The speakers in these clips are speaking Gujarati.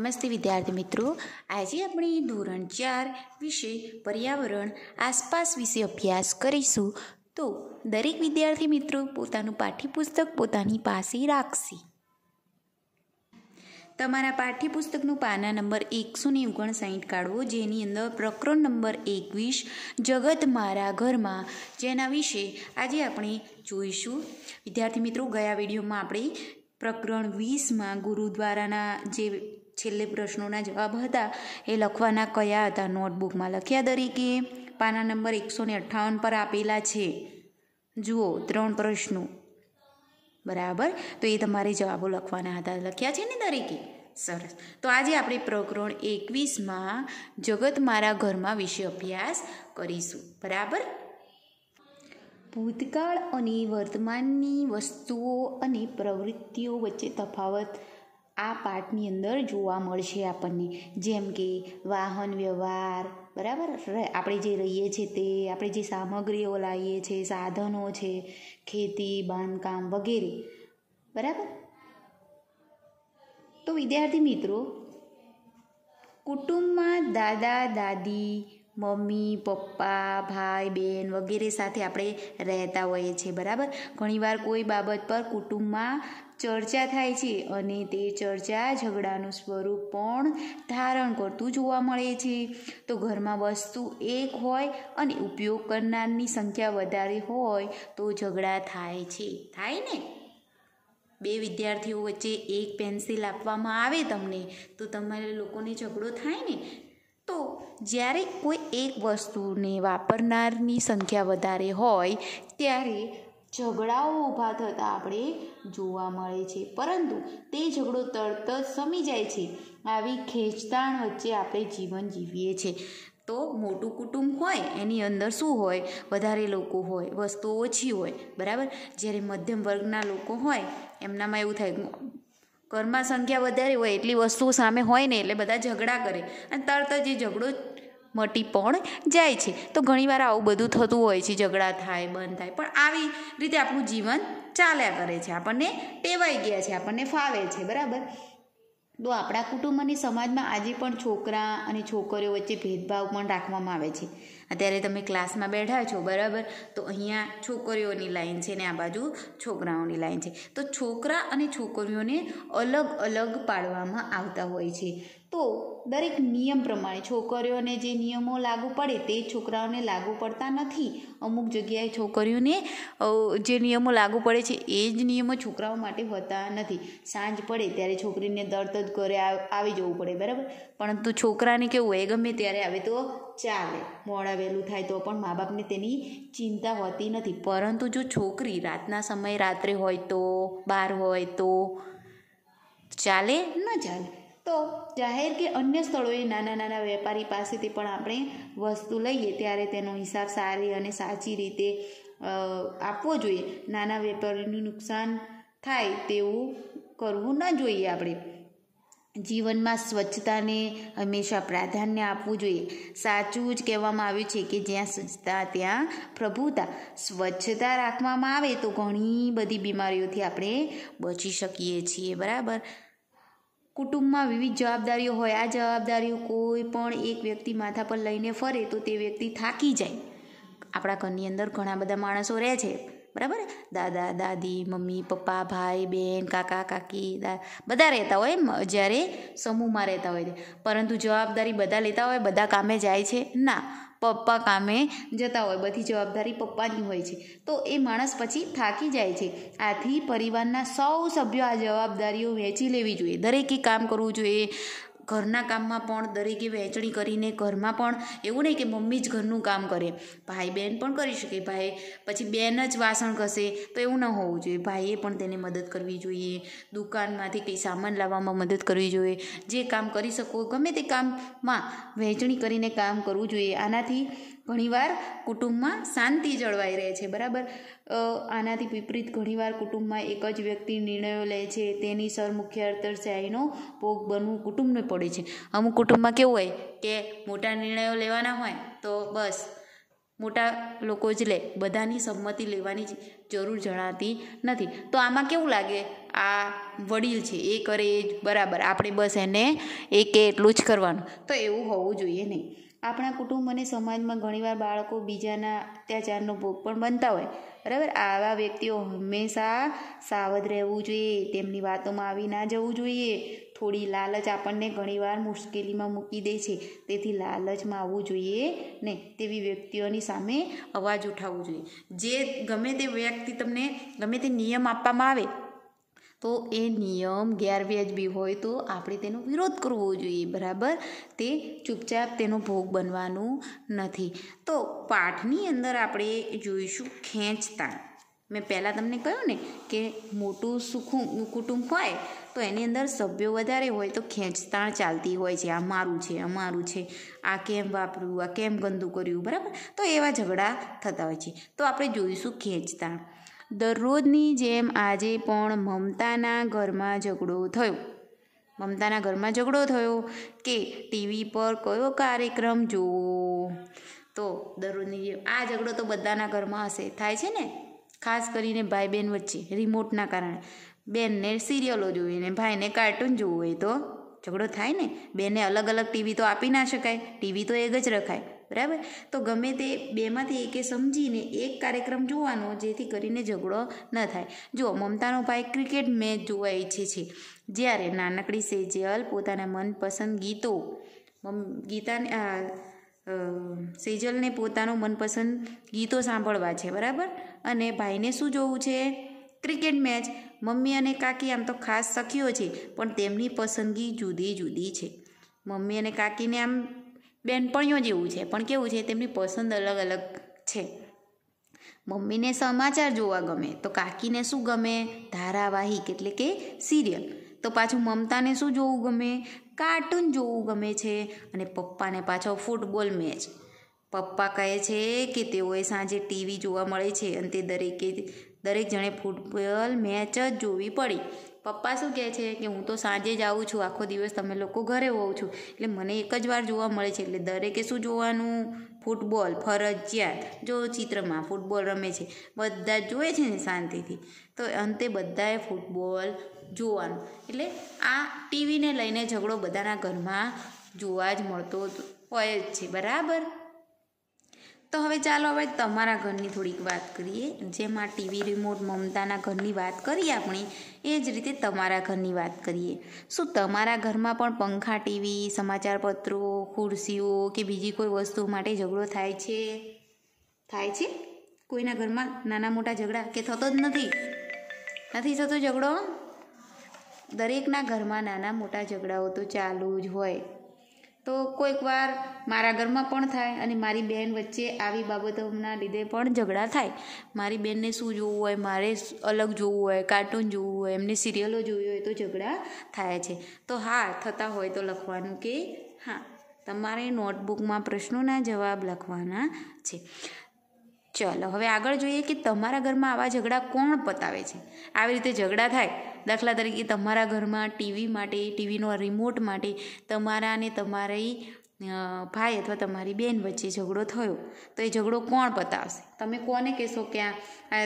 નમસ્તે વિદ્યાર્થી મિત્રો આજે આપણે ધોરણ ચાર વિશે પર્યાવરણ આસપાસ વિશે અભ્યાસ કરીશું તો દરેક વિદ્યાર્થી મિત્રો પોતાનું પાઠ્યપુસ્તક પોતાની પાસે રાખશે તમારા પાઠ્યપુસ્તકનું પાના નંબર એકસો ને ઓગણસાઠ કાઢવો જેની અંદર પ્રકરણ નંબર એકવીસ જગત મારા ઘરમાં જેના વિશે આજે આપણે જોઈશું વિદ્યાર્થી મિત્રો ગયા વિડીયોમાં આપણે પ્રકરણ વીસમાં ગુરુદ્વારાના જે છેલ્લે પ્રશ્નોના જવાબ હતા એ લખવાના કયા હતા નોટબુકમાં લખ્યા દરેકે પાના નંબર એકસો ને અઠ્ઠાવન પર આપેલા છે જુઓ ત્રણ પ્રશ્નો બરાબર તો એ તમારે જવાબો લખવાના હતા લખ્યા છે ને દરેકે સરસ તો આજે આપણે પ્રકરણ એકવીસમાં જગત મારા ઘરમાં વિશે અભ્યાસ કરીશું બરાબર ભૂતકાળ અને વર્તમાનની વસ્તુઓ અને પ્રવૃત્તિઓ વચ્ચે તફાવત આ પાઠની અંદર જોવા મળશે આપણને જેમ કે વાહન વ્યવહાર બરાબર આપણે જે રહીએ છીએ તે આપણે જે સામગ્રીઓ લાવીએ છીએ સાધનો છે ખેતી બાંધકામ વગેરે બરાબર તો વિદ્યાર્થી મિત્રો કુટુંબમાં દાદા દાદી મમ્મી પપ્પા ભાઈ બહેન વગેરે સાથે આપણે રહેતા હોઈએ છીએ બરાબર ઘણીવાર કોઈ બાબત પર કુટુંબમાં ચર્ચા થાય છે અને તે ચર્ચા ઝઘડાનું સ્વરૂપ પણ ધારણ કરતું જોવા મળે છે તો ઘરમાં વસ્તુ એક હોય અને ઉપયોગ કરનારની સંખ્યા વધારે હોય તો ઝઘડા થાય છે થાય ને બે વિદ્યાર્થીઓ વચ્ચે એક પેન્સિલ આપવામાં આવે તમને તો તમારે લોકોને ઝઘડો થાય ને તો જ્યારે કોઈ એક વસ્તુને વાપરનારની સંખ્યા વધારે હોય ત્યારે ઝઘડાઓ ઊભા થતા આપણે જોવા મળે છે પરંતુ તે ઝઘડો તરત જ સમી જાય છે આવી ખેંચતાણ વચ્ચે આપણે જીવન જીવીએ છીએ તો મોટું કુટુંબ હોય એની અંદર શું હોય વધારે લોકો હોય વસ્તુઓ ઓછી હોય બરાબર જ્યારે મધ્યમ વર્ગના લોકો હોય એમનામાં એવું થાય ઘરમાં સંખ્યા વધારે હોય એટલી વસ્તુ સામે હોય ને એટલે બધા ઝઘડા કરે અને તરત જ એ ઝઘડો મટી પણ જાય છે તો ઘણીવાર આવું બધું થતું હોય છે ઝઘડા થાય બંધ થાય પણ આવી રીતે આપણું જીવન ચાલ્યા કરે છે આપણને ટેવાઈ ગયા છે આપણને ફાવે છે બરાબર તો આપણા કુટુંબ અને સમાજમાં આજે પણ છોકરા અને છોકરીઓ વચ્ચે ભેદભાવ પણ રાખવામાં આવે છે અત્યારે તમે ક્લાસમાં બેઠા છો બરાબર તો અહીંયા છોકરીઓની લાઈન છે ને આ બાજુ છોકરાઓની લાઈન છે તો છોકરા અને છોકરીઓને અલગ અલગ પાડવામાં આવતા હોય છે તો દરેક નિયમ પ્રમાણે છોકરીઓને જે નિયમો લાગુ પડે તે છોકરાઓને લાગુ પડતા નથી અમુક જગ્યાએ છોકરીઓને જે નિયમો લાગુ પડે છે એ જ નિયમો છોકરાઓ માટે હોતા નથી સાંજ પડે ત્યારે છોકરીને તરત જ ઘરે આવી જવું પડે બરાબર પરંતુ છોકરાને કેવું હોય ગમે ત્યારે આવે તો ચાલે મોડા વહેલું થાય તો પણ મા બાપને તેની ચિંતા હોતી નથી પરંતુ જો છોકરી રાતના સમયે રાત્રે હોય તો બહાર હોય તો ચાલે ન ચાલે તો જાહેર કે અન્ય સ્થળોએ નાના નાના વેપારી પાસેથી પણ આપણે વસ્તુ લઈએ ત્યારે તેનો હિસાબ સારી અને સાચી રીતે આપવો જોઈએ નાના વેપારીનું નુકસાન થાય તેવું કરવું ન જોઈએ આપણે જીવનમાં સ્વચ્છતાને હંમેશા પ્રાધાન્ય આપવું જોઈએ સાચું જ કહેવામાં આવ્યું છે કે જ્યાં સ્વચ્છતા ત્યાં પ્રભુતા સ્વચ્છતા રાખવામાં આવે તો ઘણી બધી બીમારીઓથી આપણે બચી શકીએ છીએ બરાબર કુટુંબમાં વિવિધ જવાબદારીઓ હોય આ જવાબદારીઓ કોઈ પણ એક વ્યક્તિ માથા પર લઈને ફરે તો તે વ્યક્તિ થાકી જાય આપણા ઘરની અંદર ઘણા બધા માણસો રહે છે બરાબર દાદા દાદી મમ્મી પપ્પા ભાઈ બહેન કાકા કાકી બધા રહેતા હોય જ્યારે સમૂહમાં રહેતા હોય પરંતુ જવાબદારી બધા લેતા હોય બધા કામે જાય છે ના પપ્પા કામે જતા હોય બધી જવાબદારી પપ્પાની હોય છે તો એ માણસ પછી થાકી જાય છે આથી પરિવારના સૌ સભ્યો આ જવાબદારીઓ વહેંચી લેવી જોઈએ દરેકે કામ કરવું જોઈએ ઘરના કામમાં પણ દરેકે વહેંચણી કરીને ઘરમાં પણ એવું નહીં કે મમ્મી જ ઘરનું કામ કરે ભાઈ બહેન પણ કરી શકે ભાઈ પછી બેન જ વાસણ ઘસે તો એવું ન હોવું જોઈએ ભાઈએ પણ તેને મદદ કરવી જોઈએ દુકાનમાંથી કંઈ સામાન લાવવામાં મદદ કરવી જોઈએ જે કામ કરી શકો ગમે તે કામમાં વહેંચણી કરીને કામ કરવું જોઈએ આનાથી ઘણીવાર કુટુંબમાં શાંતિ જળવાઈ રહે છે બરાબર આનાથી વિપરીત ઘણીવાર કુટુંબમાં એક જ વ્યક્તિ નિર્ણયો લે છે તેની સર મુખ્ય અર્તરશાહીનો ભોગ બનવું કુટુંબને પડે છે અમુક કુટુંબમાં કેવું હોય કે મોટા નિર્ણયો લેવાના હોય તો બસ મોટા લોકો જ લે બધાની સંમતિ લેવાની જરૂર જણાતી નથી તો આમાં કેવું લાગે આ વડીલ છે એ કરે એ જ બરાબર આપણે બસ એને એ કે એટલું જ કરવાનું તો એવું હોવું જોઈએ નહીં આપણા કુટુંબ અને સમાજમાં ઘણીવાર બાળકો બીજાના અત્યાચારનો ભોગ પણ બનતા હોય બરાબર આવા વ્યક્તિઓ હંમેશા સાવધ રહેવું જોઈએ તેમની વાતોમાં આવી ના જવું જોઈએ થોડી લાલચ આપણને ઘણીવાર મુશ્કેલીમાં મૂકી દે છે તેથી લાલચમાં આવવું જોઈએ નહીં તેવી વ્યક્તિઓની સામે અવાજ ઉઠાવવો જોઈએ જે ગમે તે વ્યક્તિ તમને ગમે તે નિયમ આપવામાં આવે તો એ નિયમ ગેરવ્યાજબી હોય તો આપણે તેનો વિરોધ કરવો જોઈએ બરાબર તે ચૂપચાપ તેનો ભોગ બનવાનું નથી તો પાઠની અંદર આપણે જોઈશું ખેંચતાણ મેં પહેલાં તમને કહ્યું ને કે મોટું સુખું કુટુંબ હોય તો એની અંદર સભ્યો વધારે હોય તો ખેંચતાણ ચાલતી હોય છે આ મારું છે અમારું છે આ કેમ વાપર્યું આ કેમ ગંદુ કર્યું બરાબર તો એવા ઝઘડા થતા હોય છે તો આપણે જોઈશું ખેંચતાણ દરરોજની જેમ આજે પણ મમતાના ઘરમાં ઝઘડો થયો મમતાના ઘરમાં ઝઘડો થયો કે ટીવી પર કયો કાર્યક્રમ જોવો તો દરરોજની જેમ આ ઝઘડો તો બધાના ઘરમાં હશે થાય છે ને ખાસ કરીને ભાઈ બહેન વચ્ચે રિમોટના કારણે બેનને સિરિયલો જોઈએ ને ભાઈને કાર્ટૂન જોવું હોય તો ઝઘડો થાય ને બેને અલગ અલગ ટીવી તો આપી ના શકાય ટીવી તો એક જ રખાય બરાબર તો ગમે તે બેમાંથી એકે સમજીને એક કાર્યક્રમ જોવાનો જેથી કરીને ઝઘડો ન થાય જો મમતાનો ભાઈ ક્રિકેટ મેચ જોવા ઈચ્છે છે જ્યારે નાનકડી સેજલ પોતાના મનપસંદ ગીતો ગીતાને સેજલને પોતાનું મનપસંદ ગીતો સાંભળવા છે બરાબર અને ભાઈને શું જોવું છે ક્રિકેટ મેચ મમ્મી અને કાકી આમ તો ખાસ સખીઓ છે પણ તેમની પસંદગી જુદી જુદી છે મમ્મી અને કાકીને આમ બેનપણીઓ જેવું છે પણ કેવું છે તેમની પસંદ અલગ અલગ છે મમ્મીને સમાચાર જોવા ગમે તો કાકીને શું ગમે ધારાવાહિક એટલે કે સિરિયલ તો પાછું મમતાને શું જોવું ગમે કાર્ટૂન જોવું ગમે છે અને પપ્પાને પાછો ફૂટબોલ મેચ પપ્પા કહે છે કે તેઓએ સાંજે ટીવી જોવા મળે છે અને તે દરેકે દરેક જણે ફૂટબોલ મેચ જ જોવી પડી પપ્પા શું કહે છે કે હું તો સાંજે જ આવું છું આખો દિવસ તમે લોકો ઘરે હોઉં છું એટલે મને એક જ વાર જોવા મળે છે એટલે દરેકે શું જોવાનું ફૂટબોલ ફરજિયાત જો ચિત્રમાં ફૂટબોલ રમે છે બધા જ જોવે છે ને શાંતિથી તો અંતે બધાએ ફૂટબોલ જોવાનું એટલે આ ટીવીને લઈને ઝઘડો બધાના ઘરમાં જોવા જ મળતો હોય જ છે બરાબર તો હવે ચાલો હવે તમારા ઘરની થોડીક વાત કરીએ જેમાં ટીવી રિમોટ મમતાના ઘરની વાત કરી આપણે એ જ રીતે તમારા ઘરની વાત કરીએ શું તમારા ઘરમાં પણ પંખા ટીવી સમાચારપત્રો ખુરશીઓ કે બીજી કોઈ વસ્તુ માટે ઝઘડો થાય છે થાય છે કોઈના ઘરમાં નાના મોટા ઝઘડા કે થતો જ નથી નથી થતો ઝઘડો દરેકના ઘરમાં નાના મોટા ઝઘડાઓ તો ચાલુ જ હોય તો કોઈક વાર મારા ઘરમાં પણ થાય અને મારી બહેન વચ્ચે આવી બાબતોના લીધે પણ ઝઘડા થાય મારી બહેનને શું જોવું હોય મારે અલગ જોવું હોય કાર્ટૂન જોવું હોય એમને સિરિયલો જોવી હોય તો ઝઘડા થાય છે તો હા થતા હોય તો લખવાનું કે હા તમારે નોટબુકમાં પ્રશ્નોના જવાબ લખવાના છે ચલો હવે આગળ જોઈએ કે તમારા ઘરમાં આવા ઝઘડા કોણ પતાવે છે આવી રીતે ઝઘડા થાય દાખલા તરીકે તમારા ઘરમાં ટીવી માટે ટીવીનો રિમોટ માટે તમારા અને તમારી ભાઈ અથવા તમારી બેન વચ્ચે ઝઘડો થયો તો એ ઝઘડો કોણ પતાવશે તમે કોને કહેશો કે આ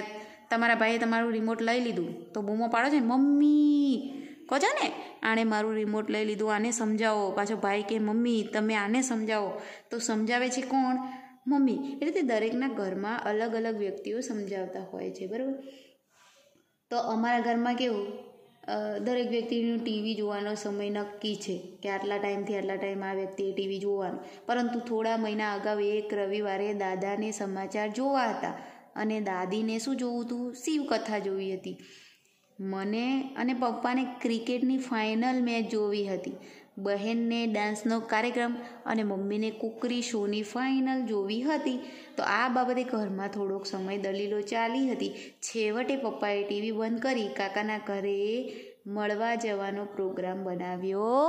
તમારા ભાઈએ તમારું રિમોટ લઈ લીધું તો બૂમો પાડો છે મમ્મી કહો છો ને આણે મારું રિમોટ લઈ લીધું આને સમજાવો પાછો ભાઈ કે મમ્મી તમે આને સમજાવો તો સમજાવે છે કોણ મમ્મી એટલે તે દરેકના ઘરમાં અલગ અલગ વ્યક્તિઓ સમજાવતા હોય છે બરાબર તો અમારા ઘરમાં કેવું દરેક વ્યક્તિનું ટીવી જોવાનો સમય નક્કી છે કે આટલા ટાઈમથી આટલા ટાઈમ આ વ્યક્તિએ ટીવી જોવાનું પરંતુ થોડા મહિના અગાઉ એક રવિવારે દાદાને સમાચાર જોવા હતા અને દાદીને શું જોવું હતું શિવકથા જોવી હતી મને અને પપ્પાને ક્રિકેટની ફાઇનલ મેચ જોવી હતી બહેનને ડાન્સનો કાર્યક્રમ અને મમ્મીને કુકરી શોની ફાઇનલ જોવી હતી તો આ બાબતે ઘરમાં થોડોક સમય દલીલો ચાલી હતી છેવટે પપ્પાએ ટીવી બંધ કરી કાકાના ઘરે મળવા જવાનો પ્રોગ્રામ બનાવ્યો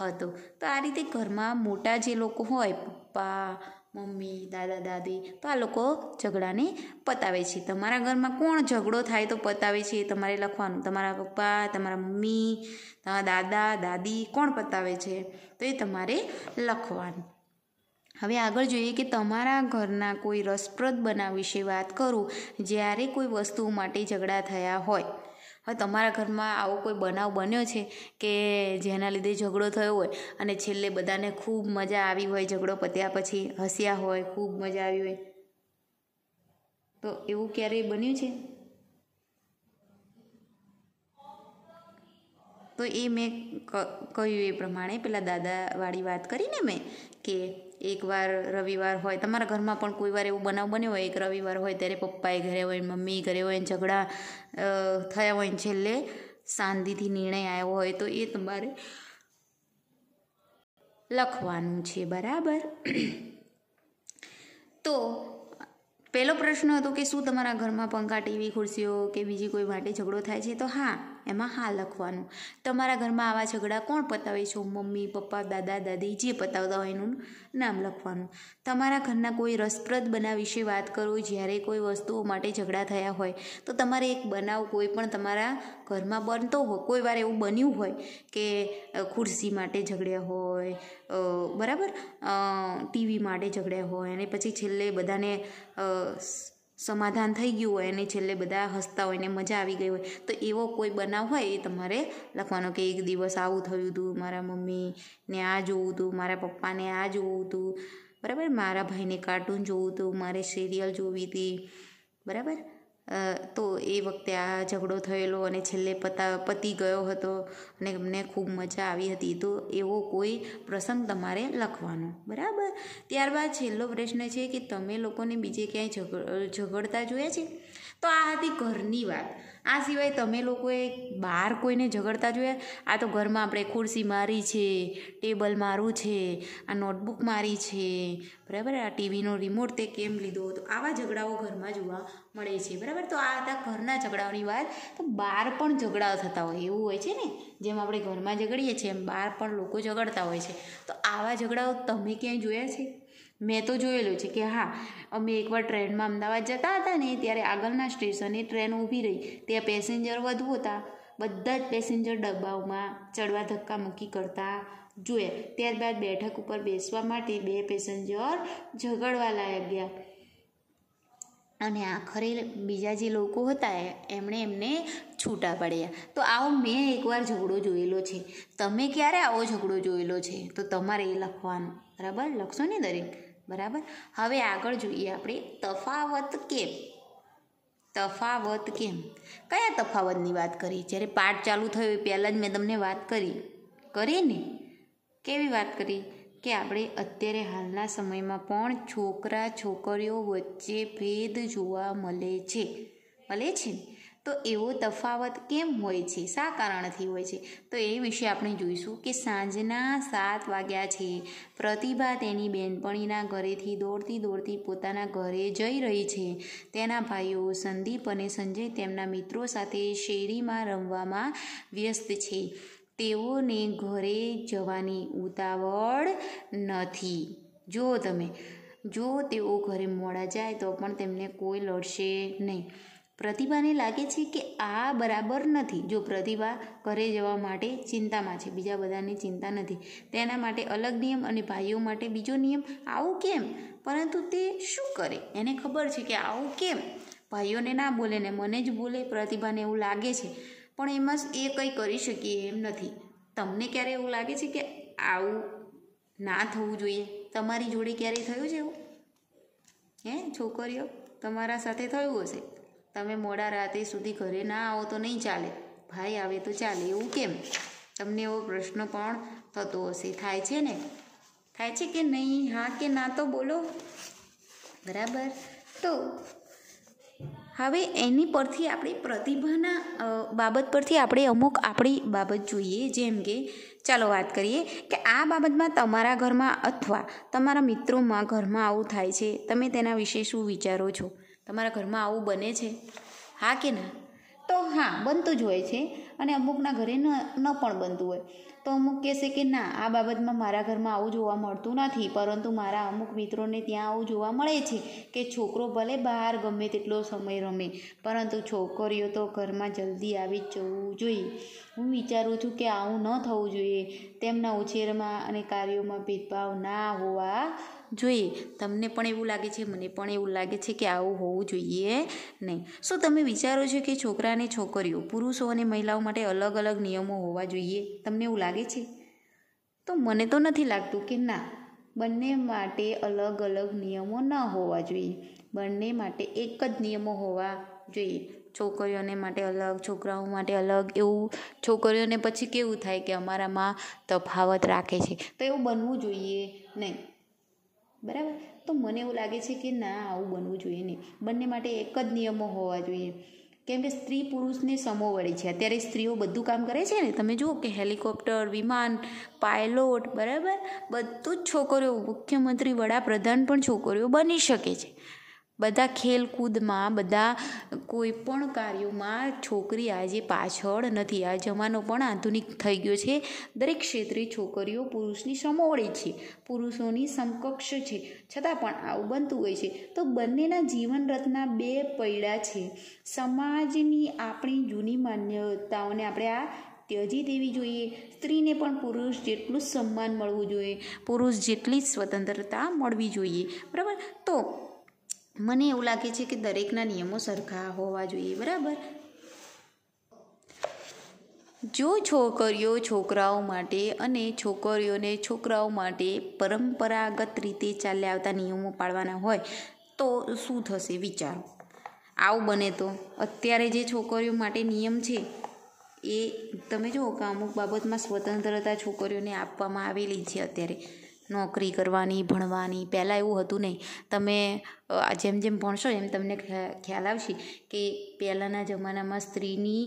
હતો તો આ રીતે ઘરમાં મોટા જે લોકો હોય પપ્પા મમ્મી દાદા દાદી તો આ લોકો ઝઘડાને પતાવે છે તમારા ઘરમાં કોણ ઝઘડો થાય તો પતાવે છે તમારે લખવાનું તમારા પપ્પા તમારા મમ્મી તમારા દાદા દાદી કોણ પતાવે છે તો એ તમારે લખવાનું હવે આગળ જોઈએ કે તમારા ઘરના કોઈ રસપ્રદ બનાવ વિશે વાત કરું જ્યારે કોઈ વસ્તુ માટે ઝઘડા થયા હોય હવે તમારા ઘરમાં આવો કોઈ બનાવ બન્યો છે કે જેના લીધે ઝઘડો થયો હોય અને છેલ્લે બધાને ખૂબ મજા આવી હોય ઝઘડો પત્યા પછી હસ્યા હોય ખૂબ મજા આવી હોય તો એવું ક્યારેય બન્યું છે તો એ મેં કહ્યું એ પ્રમાણે પેલા દાદાવાળી વાત કરીને મેં કે એકવાર રવિવાર હોય તમારા ઘરમાં પણ કોઈ વાર એવું બનાવ બન્યો હોય એક રવિવાર હોય ત્યારે પપ્પાએ ઘરે હોય મમ્મી ઘરે હોય ને ઝઘડા થયા હોય ને છેલ્લે શાંતિથી નિર્ણય આવ્યો હોય તો એ તમારે લખવાનું છે બરાબર તો પહેલો પ્રશ્ન હતો કે શું તમારા ઘરમાં પંખા ટીવી ખુરશીઓ કે બીજી કોઈ માટે ઝઘડો થાય છે તો હા એમાં હા લખવાનું તમારા ઘરમાં આવા ઝઘડા કોણ પતાવે છે મમ્મી પપ્પા દાદા દાદી જે પતાવતા હોય એનું નામ લખવાનું તમારા ઘરના કોઈ રસપ્રદ બનાવ વિશે વાત કરો જ્યારે કોઈ વસ્તુઓ માટે ઝઘડા થયા હોય તો તમારે એક બનાવ કોઈ પણ તમારા ઘરમાં બનતો હોય કોઈ વાર એવું બન્યું હોય કે ખુરશી માટે ઝઘડ્યા હોય બરાબર ટીવી માટે ઝઘડ્યા હોય અને પછી છેલ્લે બધાને સમાધાન થઈ ગયું હોય અને છેલ્લે બધા હસતા હોય ને મજા આવી ગઈ હોય તો એવો કોઈ બનાવ હોય એ તમારે લખવાનો કે એક દિવસ આવું થયું હતું મારા મમ્મીને આ જોવું હતું મારા પપ્પાને આ જોવું હતું બરાબર મારા ભાઈને કાર્ટૂન જોવું હતું મારે સિરિયલ જોવી હતી બરાબર તો એ વખતે આ ઝઘડો થયેલો અને છેલ્લે પતા પતી ગયો હતો અને અમને ખૂબ મજા આવી હતી તો એવો કોઈ પ્રસંગ તમારે લખવાનો બરાબર ત્યારબાદ છેલ્લો પ્રશ્ન છે કે તમે લોકોને બીજે ક્યાંય ઝઘડતા જોયા છે તો આ હતી ઘરની વાત આ સિવાય તમે લોકોએ બહાર કોઈને ઝઘડતા જોયા આ તો ઘરમાં આપણે ખુરશી મારી છે ટેબલ મારું છે આ નોટબુક મારી છે બરાબર આ ટીવીનો રિમોટ તે કેમ લીધો તો આવા ઝઘડાઓ ઘરમાં જોવા મળે છે બરાબર તો આ હતા ઘરના ઝઘડાઓની વાત તો બહાર પણ ઝઘડાઓ થતા હોય એવું હોય છે ને જેમ આપણે ઘરમાં ઝઘડીએ છીએ એમ બહાર પણ લોકો ઝઘડતા હોય છે તો આવા ઝઘડાઓ તમે ક્યાંય જોયા છે મેં તો જોયેલું છે કે હા અમે એકવાર ટ્રેનમાં અમદાવાદ જતા હતા ને ત્યારે આગળના સ્ટેશને ટ્રેન ઊભી રહી ત્યાં પેસેન્જર વધુ હતા બધા જ પેસેન્જર ડબ્બાઓમાં ચડવા ધક્કા મૂકી કરતા જોયા ત્યારબાદ બેઠક ઉપર બેસવા માટે બે પેસેન્જર ઝઘડવા લાયક ગયા અને આખરે બીજા જે લોકો હતા એમણે એમને છૂટા પડ્યા તો આવો મેં એકવાર ઝઘડો જોયેલો છે તમે ક્યારે આવો ઝઘડો જોયેલો છે તો તમારે એ લખવાનું બરાબર લખશો ને દરેક બરાબર હવે આગળ જોઈએ આપણે તફાવત કેમ તફાવત કેમ કયા તફાવતની વાત કરી જ્યારે પાઠ ચાલુ થયો એ પહેલાં જ મેં તમને વાત કરી કરી ને કેવી વાત કરી કે આપણે અત્યારે હાલના સમયમાં પણ છોકરા છોકરીઓ વચ્ચે ભેદ જોવા મળે છે મળે છે ને તો એવો તફાવત કેમ હોય છે શા કારણથી હોય છે તો એ વિશે આપણે જોઈશું કે સાંજના સાત વાગ્યા છે પ્રતિભા તેની બેનપણીના ઘરેથી દોડતી દોડતી પોતાના ઘરે જઈ રહી છે તેના ભાઈઓ સંદીપ અને સંજય તેમના મિત્રો સાથે શેરીમાં રમવામાં વ્યસ્ત છે તેઓને ઘરે જવાની ઉતાવળ નથી જો તમે જો તેઓ ઘરે મોડા જાય તો પણ તેમને કોઈ લડશે નહીં પ્રતિભાને લાગે છે કે આ બરાબર નથી જો પ્રતિભા ઘરે જવા માટે ચિંતામાં છે બીજા બધાની ચિંતા નથી તેના માટે અલગ નિયમ અને ભાઈઓ માટે બીજો નિયમ આવું કેમ પરંતુ તે શું કરે એને ખબર છે કે આવું કેમ ભાઈઓને ના બોલે ને મને જ બોલે પ્રતિભાને એવું લાગે છે પણ એમાં એ કંઈ કરી શકીએ એમ નથી તમને ક્યારે એવું લાગે છે કે આવું ના થવું જોઈએ તમારી જોડે ક્યારેય થયું છે એવું હે છોકરીઓ તમારા સાથે થયું હશે તમે મોડા રાતે સુધી ઘરે ના આવો તો નહીં ચાલે ભાઈ આવે તો ચાલે એવું કેમ તમને એવો પ્રશ્ન પણ થતો હશે થાય છે ને થાય છે કે નહીં હા કે ના તો બોલો બરાબર તો હવે એની પરથી આપણી પ્રતિભાના બાબત પરથી આપણે અમુક આપણી બાબત જોઈએ જેમ કે ચાલો વાત કરીએ કે આ બાબતમાં તમારા ઘરમાં અથવા તમારા મિત્રોમાં ઘરમાં આવું થાય છે તમે તેના વિશે શું વિચારો છો તમારા ઘરમાં આવું બને છે હા કે ના તો હા બનતું જ હોય છે અને અમુકના ઘરે ન ન પણ બનતું હોય તો અમુક કહેશે કે ના આ બાબતમાં મારા ઘરમાં આવું જોવા મળતું નથી પરંતુ મારા અમુક મિત્રોને ત્યાં આવું જોવા મળે છે કે છોકરો ભલે બહાર ગમે તેટલો સમય રમે પરંતુ છોકરીઓ તો ઘરમાં જલ્દી આવી જ જવું જોઈએ હું વિચારું છું કે આવું ન થવું જોઈએ તેમના ઉછેરમાં અને કાર્યોમાં ભેદભાવ ના હોવા જોઈએ તમને પણ એવું લાગે છે મને પણ એવું લાગે છે કે આવું હોવું જોઈએ નહીં શું તમે વિચારો છો કે છોકરા અને છોકરીઓ પુરુષો અને મહિલાઓ માટે અલગ અલગ નિયમો હોવા જોઈએ તમને એવું લાગે છે તો મને તો નથી લાગતું કે ના બંને માટે અલગ અલગ નિયમો ન હોવા જોઈએ બંને માટે એક જ નિયમો હોવા જોઈએ છોકરીઓને માટે અલગ છોકરાઓ માટે અલગ એવું છોકરીઓને પછી કેવું થાય કે અમારામાં તફાવત રાખે છે તો એવું બનવું જોઈએ નહીં બરાબર તો મને એવું લાગે છે કે ના આવું બનવું જોઈએ નહીં બંને માટે એક જ નિયમો હોવા જોઈએ કેમ કે સ્ત્રી પુરુષને સમો વળે છે અત્યારે સ્ત્રીઓ બધું કામ કરે છે ને તમે જુઓ કે હેલિકોપ્ટર વિમાન પાયલોટ બરાબર બધું જ છોકરીઓ મુખ્યમંત્રી વડાપ્રધાન પણ છોકરીઓ બની શકે છે બધા ખેલકૂદમાં બધા કોઈ પણ કાર્યોમાં છોકરી આજે પાછળ નથી આ જમાનો પણ આધુનિક થઈ ગયો છે દરેક ક્ષેત્રે છોકરીઓ પુરુષની સમોવડી છે પુરુષોની સમકક્ષ છે છતાં પણ આવું બનતું હોય છે તો બંનેના જીવન રથના બે પૈડા છે સમાજની આપણી જૂની માન્યતાઓને આપણે આ ત્યજી દેવી જોઈએ સ્ત્રીને પણ પુરુષ જેટલું સન્માન મળવું જોઈએ પુરુષ જેટલી જ સ્વતંત્રતા મળવી જોઈએ બરાબર તો મને એવું લાગે છે કે દરેકના નિયમો સરખા હોવા જોઈએ બરાબર જો છોકરીઓ છોકરાઓ માટે અને છોકરીઓને છોકરાઓ માટે પરંપરાગત રીતે ચાલ્યા આવતા નિયમો પાળવાના હોય તો શું થશે વિચારો આવું બને તો અત્યારે જે છોકરીઓ માટે નિયમ છે એ તમે જુઓ કે અમુક બાબતમાં સ્વતંત્રતા છોકરીઓને આપવામાં આવેલી છે અત્યારે નોકરી કરવાની ભણવાની પહેલાં એવું હતું નહીં તમે જેમ જેમ ભણશો એમ તમને ખ્યાલ આવશે કે પહેલાંના જમાનામાં સ્ત્રીની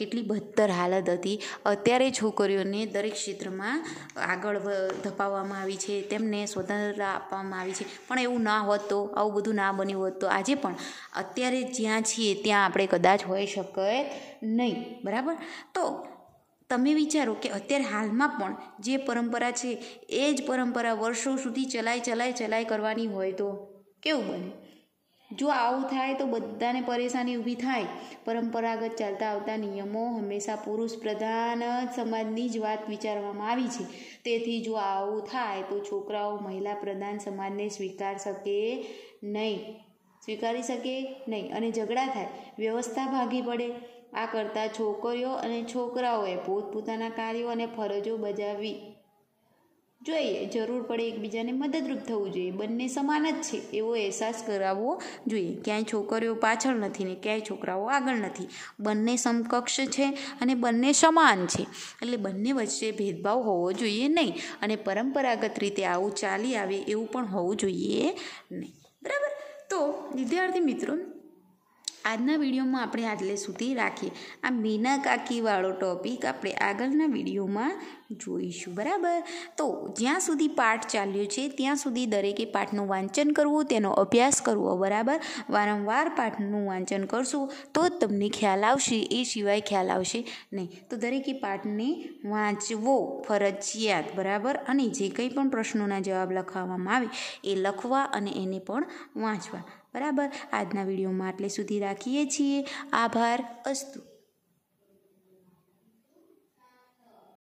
કેટલી બદતર હાલત હતી અત્યારે છોકરીઓને દરેક ક્ષેત્રમાં આગળ ધપાવવામાં આવી છે તેમને સ્વતંત્રતા આપવામાં આવી છે પણ એવું ના હોત તો આવું બધું ના બન્યું હોત તો આજે પણ અત્યારે જ્યાં છીએ ત્યાં આપણે કદાચ હોઈ શકે નહીં બરાબર તો તમે વિચારો કે અત્યારે હાલમાં પણ જે પરંપરા છે એ જ પરંપરા વર્ષો સુધી ચલાય ચલાય ચલાય કરવાની હોય તો કેવું બને જો આવું થાય તો બધાને પરેશાની ઊભી થાય પરંપરાગત ચાલતા આવતા નિયમો હંમેશા પુરુષ પ્રધાન સમાજની જ વાત વિચારવામાં આવી છે તેથી જો આવું થાય તો છોકરાઓ મહિલા પ્રધાન સમાજને સ્વીકાર શકે નહીં સ્વીકારી શકે નહીં અને ઝઘડા થાય વ્યવસ્થા ભાગી પડે આ કરતાં છોકરીઓ અને છોકરાઓએ પોતપોતાના કાર્યો અને ફરજો બજાવવી જોઈએ જરૂર પડે એકબીજાને મદદરૂપ થવું જોઈએ બંને સમાન જ છે એવો અહેસાસ કરાવવો જોઈએ ક્યાંય છોકરીઓ પાછળ નથી ને ક્યાંય છોકરાઓ આગળ નથી બંને સમકક્ષ છે અને બંને સમાન છે એટલે બંને વચ્ચે ભેદભાવ હોવો જોઈએ નહીં અને પરંપરાગત રીતે આવું ચાલી આવે એવું પણ હોવું જોઈએ નહીં બરાબર તો વિદ્યાર્થી મિત્રો આજના વિડીયોમાં આપણે આટલે સુધી રાખીએ આ મીના કાકીવાળો ટોપિક આપણે આગળના વિડીયોમાં જોઈશું બરાબર તો જ્યાં સુધી પાઠ ચાલ્યો છે ત્યાં સુધી દરેકે પાઠનું વાંચન કરવું તેનો અભ્યાસ કરવો બરાબર વારંવાર પાઠનું વાંચન કરશું તો તમને ખ્યાલ આવશે એ સિવાય ખ્યાલ આવશે નહીં તો દરેકે પાઠને વાંચવો ફરજિયાત બરાબર અને જે કંઈ પણ પ્રશ્નોના જવાબ લખવામાં આવે એ લખવા અને એને પણ વાંચવા બરાબર આજના વિડીયોમાં આટલે સુધી રાખીએ છીએ આભાર અસ્તુ